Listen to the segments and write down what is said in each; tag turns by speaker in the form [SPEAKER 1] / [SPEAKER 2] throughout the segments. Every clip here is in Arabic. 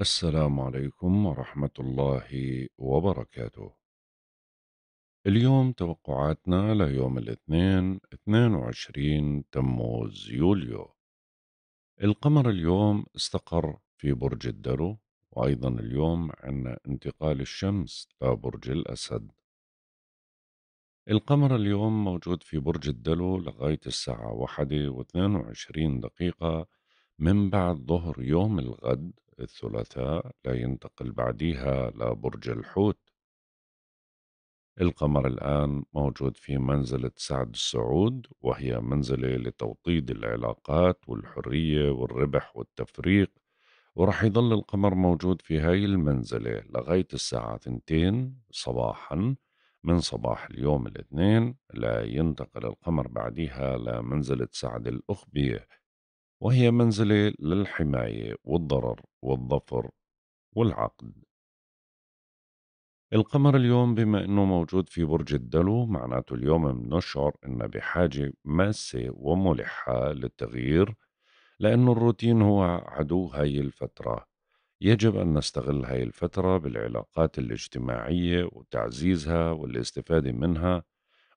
[SPEAKER 1] السلام عليكم ورحمة الله وبركاته. اليوم توقعاتنا ليوم الاثنين 22 تموز يوليو. القمر اليوم استقر في برج الدلو وأيضا اليوم عندنا انتقال الشمس لبرج الأسد. القمر اليوم موجود في برج الدلو لغاية الساعة واحدة واثنين وعشرين دقيقة من بعد ظهر يوم الغد الثلاثاء لا ينتقل بعديها لبرج الحوت القمر الآن موجود في منزلة سعد السعود وهي منزلة لتوطيد العلاقات والحرية والربح والتفريق ورح يضل القمر موجود في هاي المنزلة لغاية الساعة 2 صباحا من صباح اليوم الاثنين لا ينتقل القمر بعدها لمنزلة سعد الأخبية وهي منزلة للحماية والضرر والظفر والعقد القمر اليوم بما أنه موجود في برج الدلو معناته اليوم بنشعر أن بحاجة ماسة وملحة للتغيير لأنه الروتين هو عدو هاي الفترة يجب أن نستغل هاي الفترة بالعلاقات الاجتماعية وتعزيزها والاستفادة منها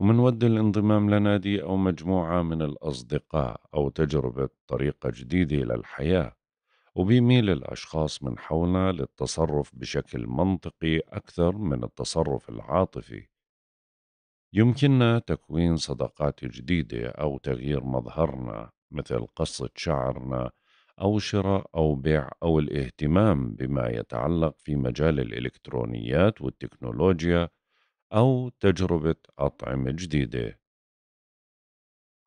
[SPEAKER 1] ومنود الانضمام لنادي أو مجموعة من الأصدقاء أو تجربة طريقة جديدة للحياة وبيميل الأشخاص من حولنا للتصرف بشكل منطقي أكثر من التصرف العاطفي يمكننا تكوين صداقات جديدة أو تغيير مظهرنا مثل قصة شعرنا أو شراء أو بيع أو الاهتمام بما يتعلق في مجال الإلكترونيات والتكنولوجيا أو تجربة أطعمة جديدة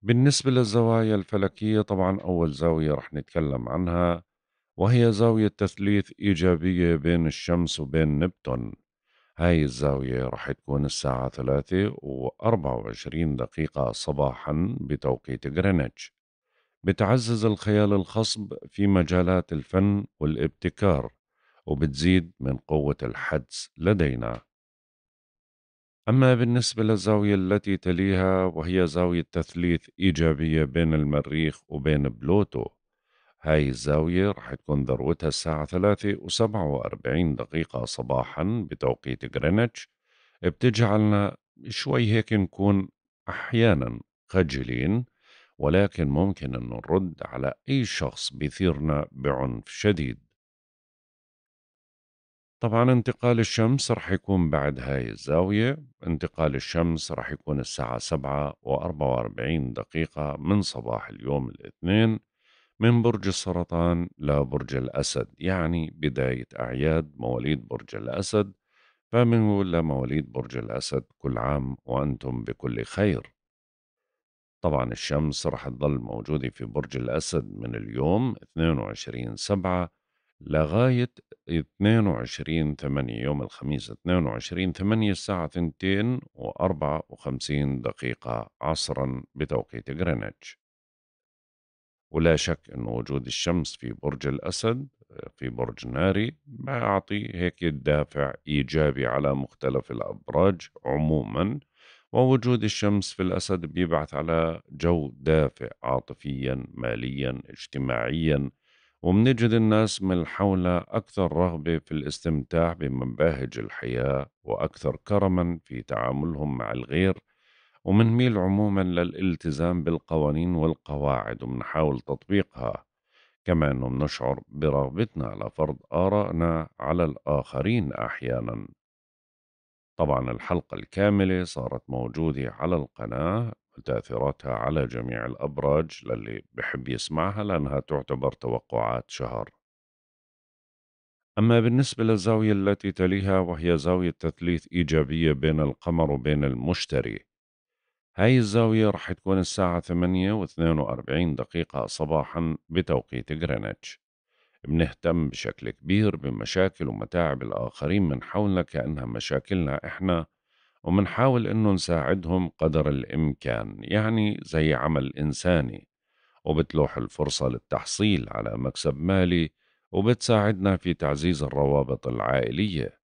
[SPEAKER 1] بالنسبة للزوايا الفلكية طبعا أول زاوية رح نتكلم عنها وهي زاوية تثليث إيجابية بين الشمس وبين نبتون هاي الزاوية رح تكون الساعة ثلاثة وأربعة وعشرين دقيقة صباحا بتوقيت غرينتش بتعزز الخيال الخصب في مجالات الفن والابتكار وبتزيد من قوة الحدس لدينا أما بالنسبة للزاوية التي تليها وهي زاوية تثليث إيجابية بين المريخ وبين بلوتو هاي الزاوية رح تكون ذروتها الساعة ثلاثة وسبعة وأربعين دقيقة صباحا بتوقيت غرينتش بتجعلنا شوي هيك نكون أحيانا خجلين ولكن ممكن أن نرد على أي شخص بيثيرنا بعنف شديد طبعا انتقال الشمس رح يكون بعد هاي الزاوية انتقال الشمس رح يكون الساعة سبعة وأربعة وأربعين دقيقة من صباح اليوم الاثنين من برج السرطان لبرج الأسد يعني بداية أعياد مواليد برج الأسد فمنه لمواليد برج الأسد كل عام وأنتم بكل خير طبعا الشمس رح تظل موجودة في برج الأسد من اليوم 22 سبعة لغاية 22 8 يوم الخميس 22 8 الساعة 2 و54 دقيقة عصرا بتوقيت غرينتش ولا شك أن وجود الشمس في برج الأسد في برج ناري بيعطي هيك دافع إيجابي على مختلف الأبراج عموما ووجود الشمس في الأسد بيبعث على جو دافئ عاطفيا ماليا اجتماعيا ومنجد الناس من حولنا أكثر رغبة في الاستمتاع بمباهج الحياة وأكثر كرما في تعاملهم مع الغير ومنميل عموما للالتزام بالقوانين والقواعد ومنحاول تطبيقها كما أنه منشعر برغبتنا لفرض آرائنا على الآخرين أحيانا طبعا الحلقة الكاملة صارت موجودة على القناة تأثيراتها على جميع الأبراج للي بحب يسمعها لأنها تعتبر توقعات شهر أما بالنسبة للزاوية التي تليها وهي زاوية تثليث إيجابية بين القمر وبين المشتري هاي الزاوية رح تكون الساعة 8 و 42 دقيقة صباحا بتوقيت غرينتش بنهتم بشكل كبير بمشاكل ومتاعب الآخرين من حولنا كأنها مشاكلنا إحنا ومنحاول إنه نساعدهم قدر الإمكان يعني زي عمل إنساني وبتلوح الفرصة للتحصيل على مكسب مالي وبتساعدنا في تعزيز الروابط العائلية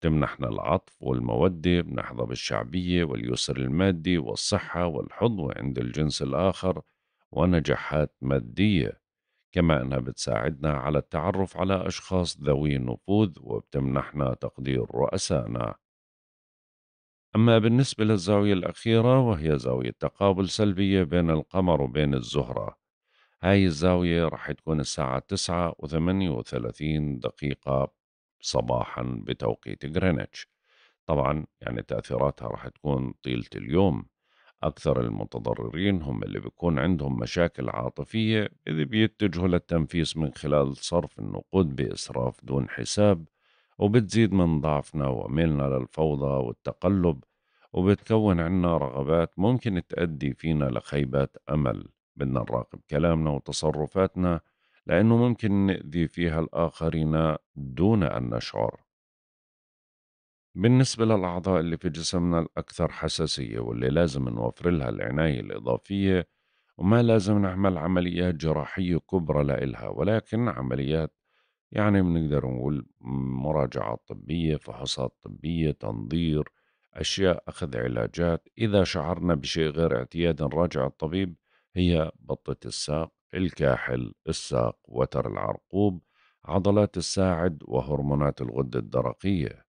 [SPEAKER 1] تمنحنا العطف والمودة بنحظى بالشعبية واليسر المادي والصحة والحظوة عند الجنس الآخر ونجاحات مادية كما أنها بتساعدنا على التعرف على أشخاص ذوي نفوذ وبتمنحنا تقدير رؤسائنا أما بالنسبة للزاوية الأخيرة وهي زاوية تقابل سلبية بين القمر وبين الزهرة هاي الزاوية راح تكون الساعة تسعة وثمانية وثلاثين دقيقة صباحا بتوقيت غرينتش طبعا يعني تأثيراتها راح تكون طيلة اليوم أكثر المتضررين هم اللي بيكون عندهم مشاكل عاطفية إذا بيتجهوا للتنفيس من خلال صرف النقود بإسراف دون حساب وبتزيد من ضعفنا وميلنا للفوضى والتقلب وبتكون عنا رغبات ممكن تأدي فينا لخيبات أمل بدنا نراقب كلامنا وتصرفاتنا لأنه ممكن نأذي فيها الآخرين دون أن نشعر بالنسبة للأعضاء اللي في جسمنا الأكثر حساسية واللي لازم نوفر لها العناية الإضافية وما لازم نعمل عمليات جراحية كبرى لإلها ولكن عمليات يعني بنقدر نقول مراجعات طبية فحوصات طبية تنظير أشياء أخذ علاجات إذا شعرنا بشيء غير اعتياد نراجع الطبيب هي بطة الساق الكاحل الساق وتر العرقوب عضلات الساعد وهرمونات الغدة الدرقية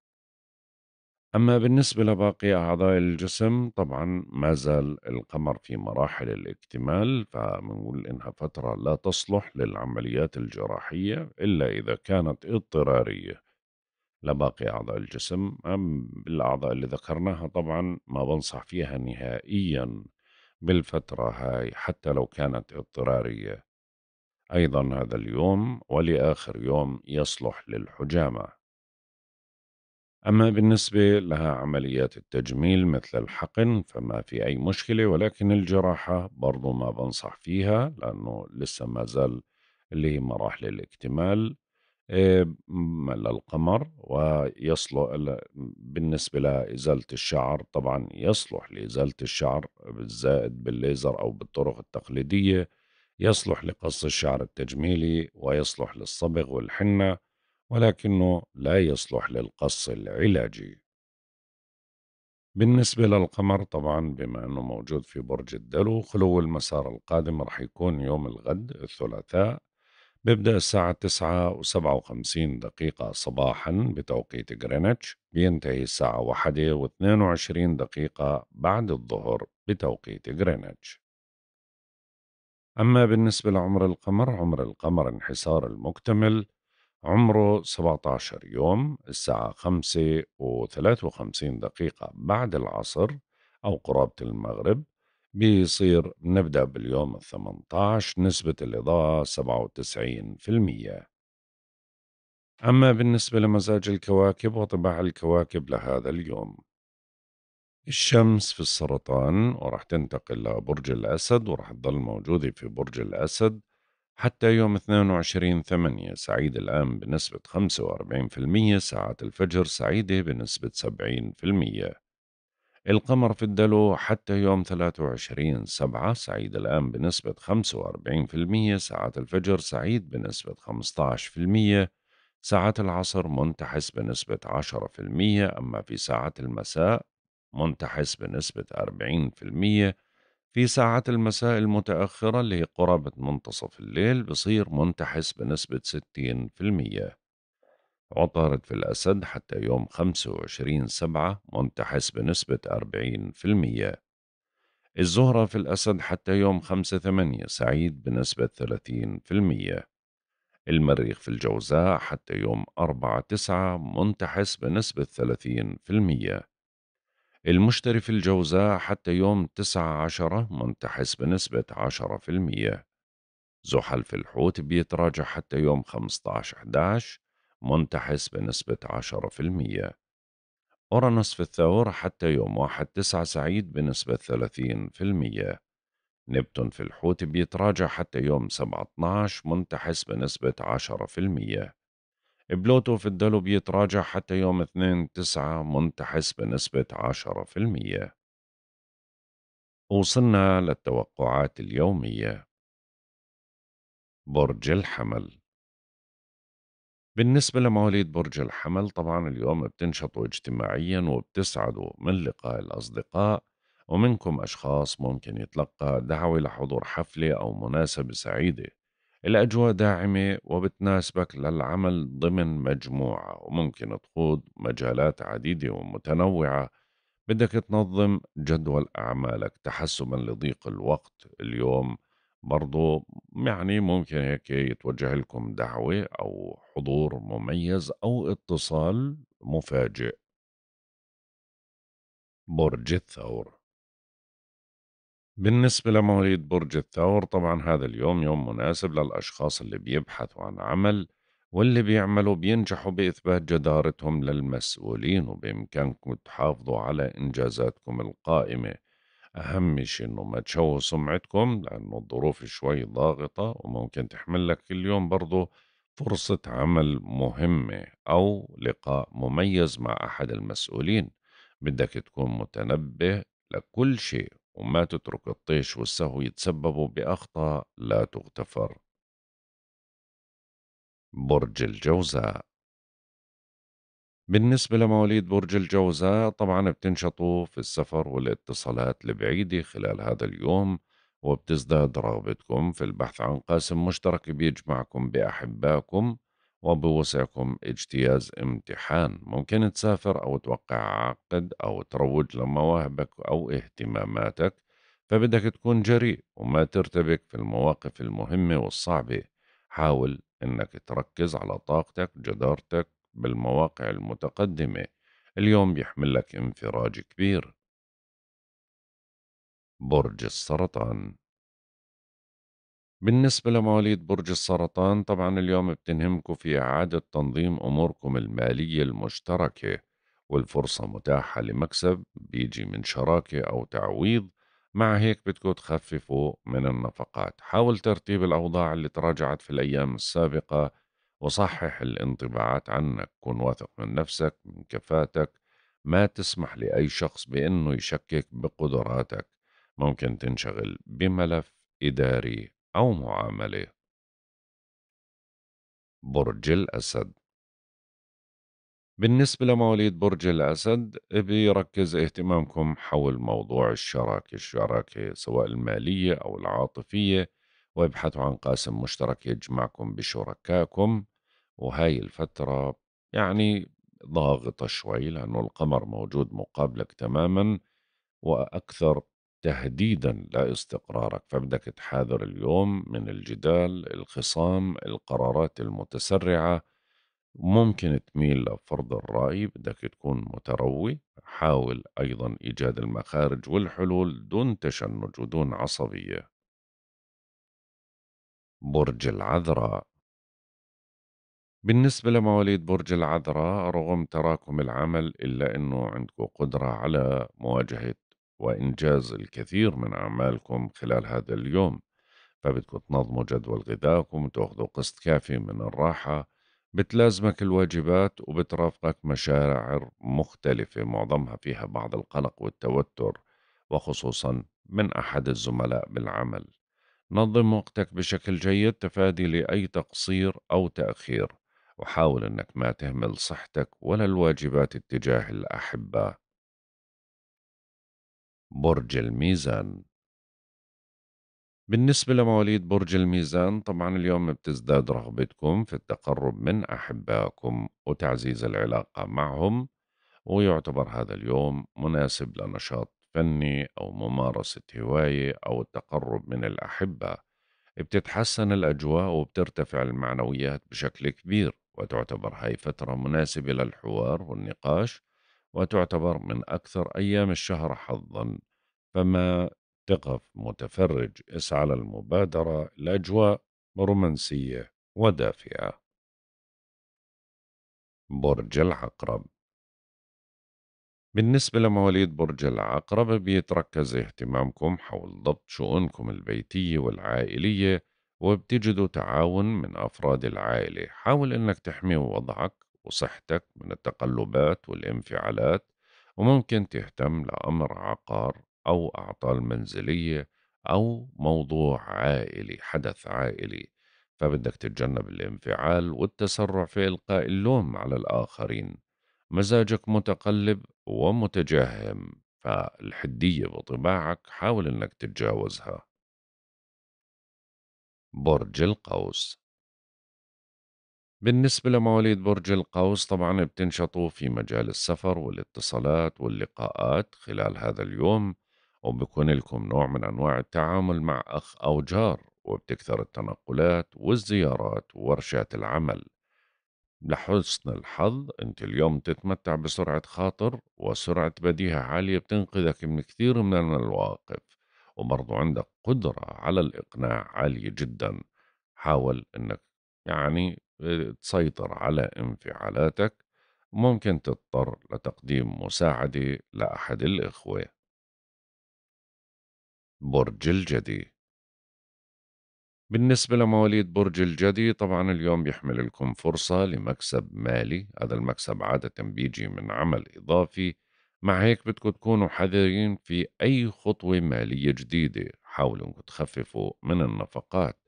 [SPEAKER 1] أما بالنسبة لباقي أعضاء الجسم طبعا ما زال القمر في مراحل الاكتمال فمنقول إنها فترة لا تصلح للعمليات الجراحية إلا إذا كانت اضطرارية لباقي أعضاء الجسم أم بالأعضاء اللي ذكرناها طبعا ما بنصح فيها نهائيا بالفترة هاي حتى لو كانت اضطرارية أيضا هذا اليوم ولآخر يوم يصلح للحجامة أما بالنسبة لعمليات التجميل مثل الحقن فما في أي مشكلة ولكن الجراحة برضو ما بنصح فيها لأنه لسه ما زال اللي هي مراحل الاكتمال آه، للقمر ويصلح بالنسبة لإزالة الشعر طبعا يصلح لإزالة الشعر بالزائد بالليزر أو بالطرق التقليدية يصلح لقص الشعر التجميلي ويصلح للصبغ والحنة ولكنه لا يصلح للقص العلاجي بالنسبة للقمر طبعا بما أنه موجود في برج الدلو خلو المسار القادم رح يكون يوم الغد الثلاثاء بيبدأ الساعة تسعة وسبعة وخمسين دقيقة صباحا بتوقيت غرينتش بينتهي الساعة واحدة واثنين وعشرين دقيقة بعد الظهر بتوقيت غرينتش أما بالنسبة لعمر القمر عمر القمر انحسار المكتمل عمره 17 يوم الساعة 5 و53 دقيقة بعد العصر أو قرابة المغرب بيصير نبدأ باليوم 18 نسبة الإضاءة 97% أما بالنسبة لمزاج الكواكب وطباع الكواكب لهذا اليوم الشمس في السرطان ورح تنتقل لبرج الأسد ورح تضل موجودة في برج الأسد حتى يوم 22 8 سعيد الآن بنسبة 45% ساعات الفجر سعيدة بنسبة 70% القمر في الدلو حتى يوم 23 7 سعيد الآن بنسبة 45% ساعات الفجر سعيد بنسبة 15% ساعات العصر منتحس بنسبة 10% أما في ساعات المساء منتحس بنسبة 40% في ساعات المساء المتأخرة اللي هي قرابة منتصف الليل بصير منتحس بنسبة 60% عطارد في الأسد حتى يوم 25 سبعة منتحس بنسبة 40% الزهرة في الأسد حتى يوم 5 8 سعيد بنسبة 30% المريخ في الجوزاء حتى يوم 4 9 منتحس بنسبة 30% المشتري في الجوزاء حتى يوم تسعة عشرة منتحس بنسبة 10% زحل في الحوت بيتراجع حتى يوم 15/11 منتحس بنسبة 10% أورانوس في الثور حتى يوم 1 9 سعيد بنسبة 30% نبتون في الحوت بيتراجع حتى يوم 17 منتحس بنسبة 10% بلوتو في الدلو بيتراجع حتى يوم 2 9 منتحس بنسبة 10% وصلنا للتوقعات اليومية برج الحمل بالنسبة لمواليد برج الحمل طبعا اليوم بتنشطوا اجتماعيا وبتسعدوا من لقاء الأصدقاء ومنكم أشخاص ممكن يتلقى دعوة لحضور حفلة أو مناسبة سعيدة الأجواء داعمة وبتناسبك للعمل ضمن مجموعة وممكن تخوض مجالات عديدة ومتنوعة بدك تنظم جدول أعمالك تحسبا لضيق الوقت اليوم برضو يعني ممكن هيك يتوجه لكم دعوة أو حضور مميز أو اتصال مفاجئ برج الثور بالنسبة لمواليد برج الثور طبعا هذا اليوم يوم مناسب للأشخاص اللي بيبحثوا عن عمل واللي بيعملوا بينجحوا بإثبات جدارتهم للمسؤولين وبإمكانكم تحافظوا على إنجازاتكم القائمة أهم شيء إنه ما تشوهوا سمعتكم لأنه الظروف شوي ضاغطة وممكن تحمل لك اليوم برضو فرصة عمل مهمة أو لقاء مميز مع أحد المسؤولين بدك تكون متنبه لكل شيء وما تترك الطيش والسهو يتسببوا بأخطاء لا تغتفر برج الجوزاء بالنسبة لمواليد برج الجوزاء طبعا بتنشطوا في السفر والاتصالات البعيدة خلال هذا اليوم وبتزداد رغبتكم في البحث عن قاسم مشترك بيجمعكم بأحبائكم وبوسعكم اجتياز امتحان ممكن تسافر أو توقع عقد أو تروج لمواهبك أو اهتماماتك فبدك تكون جريء وما ترتبك في المواقف المهمة والصعبة حاول إنك تركز على طاقتك جدارتك بالمواقع المتقدمة اليوم بيحمل لك انفراج كبير برج السرطان بالنسبة لمواليد برج السرطان طبعا اليوم بتنهمكم في إعادة تنظيم أموركم المالية المشتركة والفرصة متاحة لمكسب بيجي من شراكة أو تعويض مع هيك بدكم تخففوا من النفقات حاول ترتيب الأوضاع اللي تراجعت في الأيام السابقة وصحح الانطباعات عنك كن واثق من نفسك من كفاتك ما تسمح لأي شخص بأنه يشكك بقدراتك ممكن تنشغل بملف إداري أو معاملة برج الأسد بالنسبة لمواليد برج الأسد بيركز اهتمامكم حول موضوع الشراكة الشراكة سواء المالية أو العاطفية وابحثوا عن قاسم مشترك يجمعكم بشركائكم وهاي الفترة يعني ضاغطة شوي لأنه القمر موجود مقابلك تماما وأكثر تهديدا لاستقرارك فبدك تحاذر اليوم من الجدال الخصام القرارات المتسرعة ممكن تميل لفرض الرأي بدك تكون متروي حاول أيضا إيجاد المخارج والحلول دون تشنج ودون عصبية برج العذراء بالنسبة لمواليد برج العذراء رغم تراكم العمل إلا أنه عندك قدرة على مواجهة وإنجاز الكثير من أعمالكم خلال هذا اليوم فبدكم تنظموا جدول غذائكم وتاخذوا قسط كافي من الراحة بتلازمك الواجبات وبترافقك مشاعر مختلفة معظمها فيها بعض القلق والتوتر وخصوصا من أحد الزملاء بالعمل نظم وقتك بشكل جيد تفادي لأي تقصير أو تأخير وحاول أنك ما تهمل صحتك ولا الواجبات اتجاه الأحبة برج الميزان بالنسبة لمواليد برج الميزان طبعا اليوم بتزداد رغبتكم في التقرب من أحبائكم وتعزيز العلاقة معهم ويعتبر هذا اليوم مناسب لنشاط فني أو ممارسة هواية أو التقرب من الأحبة بتتحسن الأجواء وبترتفع المعنويات بشكل كبير وتعتبر هاي فترة مناسبة للحوار والنقاش وتعتبر من أكثر أيام الشهر حظا فما تقف متفرج اسعى للمبادرة الأجواء رومانسية ودافئة برج العقرب بالنسبة لمواليد برج العقرب بيتركز اهتمامكم حول ضبط شؤونكم البيتية والعائلية وبتجدوا تعاون من أفراد العائلة حاول أنك تحمي وضعك وصحتك من التقلبات والانفعالات وممكن تهتم لأمر عقار أو أعطال منزلية أو موضوع عائلي حدث عائلي فبدك تتجنب الانفعال والتسرع في إلقاء اللوم على الآخرين مزاجك متقلب ومتجهم فالحدية بطباعك حاول أنك تتجاوزها برج القوس بالنسبة لمواليد برج القوس طبعا بتنشطوا في مجال السفر والاتصالات واللقاءات خلال هذا اليوم وبكون لكم نوع من أنواع التعامل مع أخ أو جار وبتكثر التنقلات والزيارات وورشات العمل لحسن الحظ أنت اليوم تتمتع بسرعة خاطر وسرعة بديهة عالية بتنقذك من كثير من المواقف وبرضو عندك قدرة على الإقناع عالية جدا حاول أنك يعني تسيطر على انفعالاتك ممكن تضطر لتقديم مساعدة لأحد الإخوة برج الجدي بالنسبة لمواليد برج الجدي طبعا اليوم بيحمل لكم فرصة لمكسب مالي هذا المكسب عادة بيجي من عمل إضافي مع هيك بدكم تكونوا حذرين في أي خطوة مالية جديدة حاولوا تخففوا من النفقات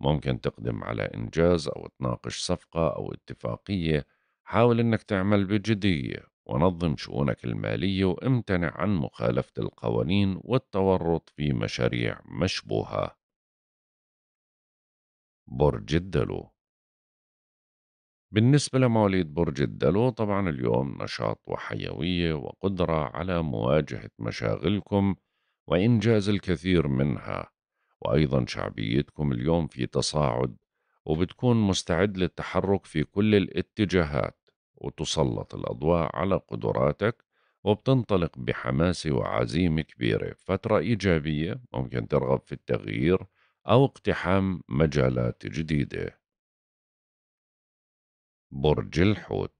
[SPEAKER 1] ممكن تقدم على إنجاز أو تناقش صفقة أو اتفاقية حاول أنك تعمل بجدية ونظم شؤونك المالية وامتنع عن مخالفة القوانين والتورط في مشاريع مشبوهة برج الدلو بالنسبة لمواليد برج الدلو طبعا اليوم نشاط وحيوية وقدرة على مواجهة مشاغلكم وإنجاز الكثير منها وأيضا شعبيتكم اليوم في تصاعد وبتكون مستعد للتحرك في كل الاتجاهات وتسلط الأضواء على قدراتك وبتنطلق بحماس وعزيمة كبيرة فترة إيجابية ممكن ترغب في التغيير أو اقتحام مجالات جديدة برج الحوت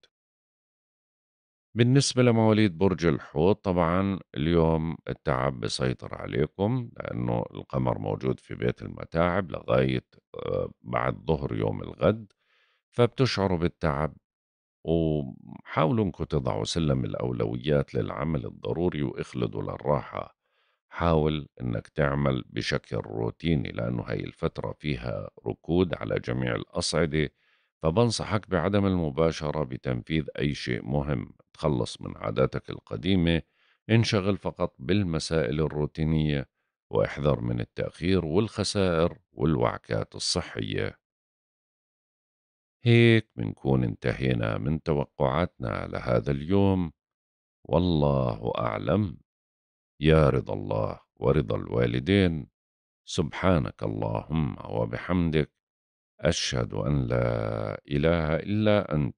[SPEAKER 1] بالنسبة لمواليد برج الحوت طبعا اليوم التعب بيسيطر عليكم لأنه القمر موجود في بيت المتاعب لغاية آه، بعد ظهر يوم الغد فبتشعروا بالتعب وحاولوا انكم تضعوا سلم الأولويات للعمل الضروري واخلدوا للراحة حاول انك تعمل بشكل روتيني لأنه هاي الفترة فيها ركود على جميع الأصعدة فبنصحك بعدم المباشرة بتنفيذ أي شيء مهم تتخلص من عاداتك القديمة انشغل فقط بالمسائل الروتينية واحذر من التأخير والخسائر والوعكات الصحية هيك بنكون انتهينا من توقعاتنا لهذا اليوم والله أعلم يا رضا الله ورضا الوالدين سبحانك اللهم وبحمدك أشهد أن لا إله إلا أنت